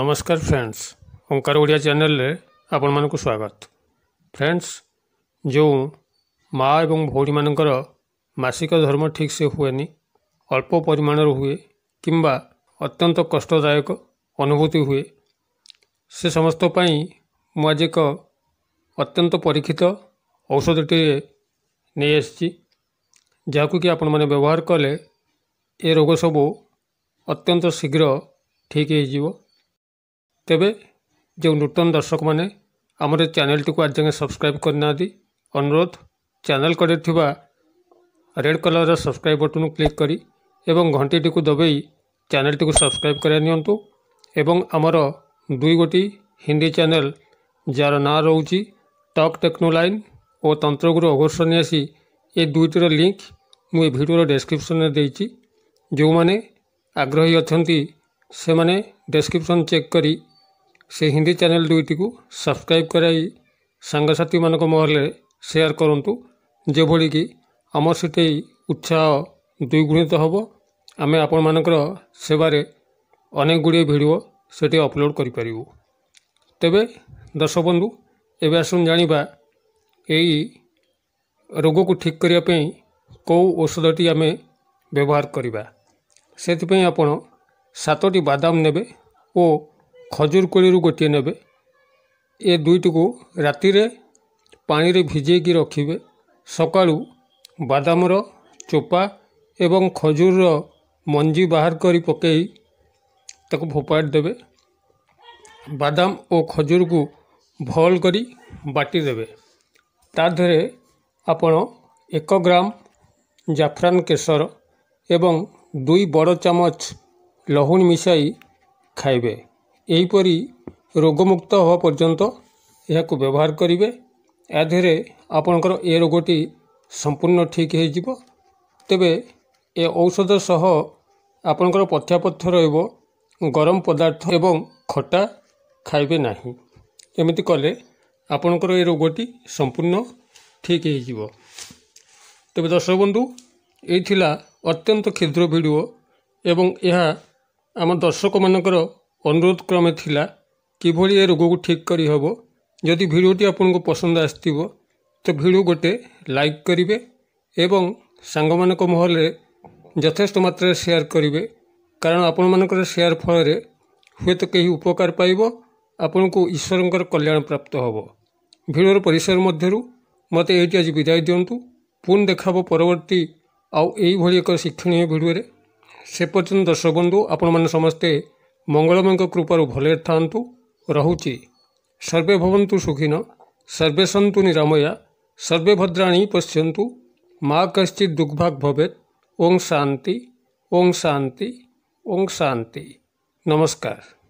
ନମସ୍କାର ଫ୍ରେଣ୍ଡସ୍ ଓଙ୍କାର ଓଡ଼ିଆ ଚ୍ୟାନେଲରେ ଆପଣମାନଙ୍କୁ ସ୍ୱାଗତ ଫ୍ରେଣ୍ଡସ୍ ଯେଉଁ ମା' ଏବଂ ଭଉଣୀମାନଙ୍କର ମାସିକ ଧର୍ମ ଠିକ୍ ସେ ହୁଏନି ଅଳ୍ପ ପରିମାଣର ହୁଏ କିମ୍ବା ଅତ୍ୟନ୍ତ କଷ୍ଟଦାୟକ ଅନୁଭୂତି ହୁଏ ସେ ସମସ୍ତ ପାଇଁ ମୁଁ ଆଜି ଏକ ଅତ୍ୟନ୍ତ ପରୀକ୍ଷିତ ଔଷଧଟିଏ ନେଇ ଆସିଛି ଯାହାକୁ କି ଆପଣମାନେ ବ୍ୟବହାର କଲେ ଏ ରୋଗ ସବୁ ଅତ୍ୟନ୍ତ ଶୀଘ୍ର ଠିକ୍ ହେଇଯିବ ତେବେ ଯେଉଁ ନୂତନ ଦର୍ଶକମାନେ ଆମର ଚ୍ୟାନେଲ୍ଟିକୁ ଆଜି ଯାଏଁ ସବସ୍କ୍ରାଇବ୍ କରିନାହାନ୍ତି ଅନୁରୋଧ ଚ୍ୟାନେଲ୍ କଡ଼ରେ ଥିବା ରେଡ଼୍ କଲର୍ର ସବସ୍କ୍ରାଇବ୍ ବଟନ୍କୁ କ୍ଲିକ୍ କରି ଏବଂ ଘଣ୍ଟିଟିକୁ ଦବାଇ ଚ୍ୟାନେଲ୍ଟିକୁ ସବସ୍କ୍ରାଇବ୍ କରାଇ ନିଅନ୍ତୁ ଏବଂ ଆମର ଦୁଇ ଗୋଟି ହିନ୍ଦୀ ଚ୍ୟାନେଲ୍ ଯାହାର ନାଁ ରହୁଛି ଟକ୍ ଟେକ୍ନୋଲାଇନ୍ ଓ ତନ୍ତ୍ରଗୁରୁ ଅଘୋଷ ନିଆସି ଏ ଦୁଇଟିର ଲିଙ୍କ୍ ମୁଁ ଏ ଭିଡ଼ିଓର ଡେସ୍କ୍ରିପ୍ସନ୍ରେ ଦେଇଛି ଯେଉଁମାନେ ଆଗ୍ରହୀ ଅଛନ୍ତି ସେମାନେ ଡେସ୍କ୍ରିପସନ୍ ଚେକ୍ କରି ସେ ହିନ୍ଦୀ ଚ୍ୟାନେଲ୍ ଦୁଇଟିକୁ ସବସ୍କ୍ରାଇବ୍ କରାଇ ସାଙ୍ଗସାଥିମାନଙ୍କ ମହଲରେ ସେୟାର କରନ୍ତୁ ଯେଭଳିକି ଆମର ସେଠି ଉତ୍ସାହ ଦ୍ୱିଗୁଣିତ ହେବ ଆମେ ଆପଣମାନଙ୍କର ସେବାରେ ଅନେକ ଗୁଡ଼ିଏ ଭିଡ଼ିଓ ସେଠି ଅପଲୋଡ଼ କରିପାରିବୁ ତେବେ ଦର୍ଶକ ବନ୍ଧୁ ଏବେ ଆସନ୍ତୁ ଜାଣିବା ଏଇ ରୋଗକୁ ଠିକ୍ କରିବା ପାଇଁ କେଉଁ ଔଷଧଟି ଆମେ ବ୍ୟବହାର କରିବା ସେଥିପାଇଁ ଆପଣ ସାତଟି ବାଦାମ ନେବେ ଓ ଖଜୁର କୋଳିରୁ ଗୋଟିଏ ନେବେ ଏ ଦୁଇଟିକୁ ରାତିରେ ପାଣିରେ ଭିଜେଇକି ରଖିବେ ସକାଳୁ ବାଦାମର ଚୋପା ଏବଂ ଖଜୁରର ମଞ୍ଜି ବାହାର କରି ପକାଇ ତାକୁ ଫୋପାଡ଼ି ଦେବେ ବାଦାମ ଓ ଖଜୁରକୁ ଭଲ୍ କରି ବାଟି ଦେବେ ତା ଦେହରେ ଆପଣ ଏକ ଗ୍ରାମ ଜାଫରାନ କେଶର ଏବଂ ଦୁଇ ବଡ଼ ଚାମଚ ଲହୁଣୀ ମିଶାଇ ଖାଇବେ ଏହିପରି ରୋଗମୁକ୍ତ ହେବା ପର୍ଯ୍ୟନ୍ତ ଏହାକୁ ବ୍ୟବହାର କରିବେ ଏହା ଦେହରେ ଆପଣଙ୍କର ଏ ରୋଗଟି ସମ୍ପୂର୍ଣ୍ଣ ଠିକ୍ ହୋଇଯିବ ତେବେ ଏ ଔଷଧ ସହ ଆପଣଙ୍କର ପଥ୍ୟାପଥ୍ୟ ରହିବ ଗରମ ପଦାର୍ଥ ଏବଂ ଖଟା ଖାଇବେ ନାହିଁ ଏମିତି କଲେ ଆପଣଙ୍କର ଏ ରୋଗଟି ସମ୍ପୂର୍ଣ୍ଣ ଠିକ୍ ହୋଇଯିବ ତେବେ ଦର୍ଶକ ବନ୍ଧୁ ଏଇ ଥିଲା ଅତ୍ୟନ୍ତ କ୍ଷୁଦ୍ର ଭିଡ଼ିଓ ଏବଂ ଏହା ଆମ ଦର୍ଶକମାନଙ୍କର ଅନୁରୋଧ କ୍ରମେ ଥିଲା କିଭଳି ଏ ରୋଗକୁ ଠିକ୍ କରିହେବ ଯଦି ଭିଡ଼ିଓଟି ଆପଣଙ୍କୁ ପସନ୍ଦ ଆସିଥିବ ତ ଭିଡ଼ିଓ ଗୋଟେ ଲାଇକ୍ କରିବେ ଏବଂ ସାଙ୍ଗମାନଙ୍କ ମହଲରେ ଯଥେଷ୍ଟ ମାତ୍ରାରେ ସେୟାର କରିବେ କାରଣ ଆପଣମାନଙ୍କର ସେୟାର ଫଳରେ ହୁଏତ କେହି ଉପକାର ପାଇବ ଆପଣଙ୍କୁ ଈଶ୍ୱରଙ୍କର କଲ୍ୟାଣ ପ୍ରାପ୍ତ ହେବ ଭିଡ଼ିଓର ପରିସର ମଧ୍ୟରୁ ମୋତେ ଏଇଠି ଆଜି ବିଦାୟ ଦିଅନ୍ତୁ ପୁଣି ଦେଖାହେବ ପରବର୍ତ୍ତୀ ଆଉ ଏଇଭଳି ଏକ ଶିକ୍ଷଣୀୟ ଭିଡ଼ିଓରେ ସେ ପର୍ଯ୍ୟନ୍ତ ଦର୍ଶକ ବନ୍ଧୁ ଆପଣମାନେ ସମସ୍ତେ ମଙ୍ଗଳମୟଙ୍କ କୃପାରୁ ଭଲରେ ଥାଆନ୍ତୁ ରହୁଛି ସର୍ବେ ଭବନ୍ତୁ ସୁଖୀନ ସର୍ବେ ସନ୍ତୁ ନିରାମୟା ସର୍ବେ ଭଦ୍ରାଣୀ ପଶ୍ୟନ୍ତୁ ମା କଶ୍ଚିତ୍ ଦୁଃଖଭାଗ ଭବେତ୍ ଓଂ ଶାନ୍ତି ଓଂ ଶାନ୍ତି ଓଂ ଶାନ୍ତି ନମସ୍କାର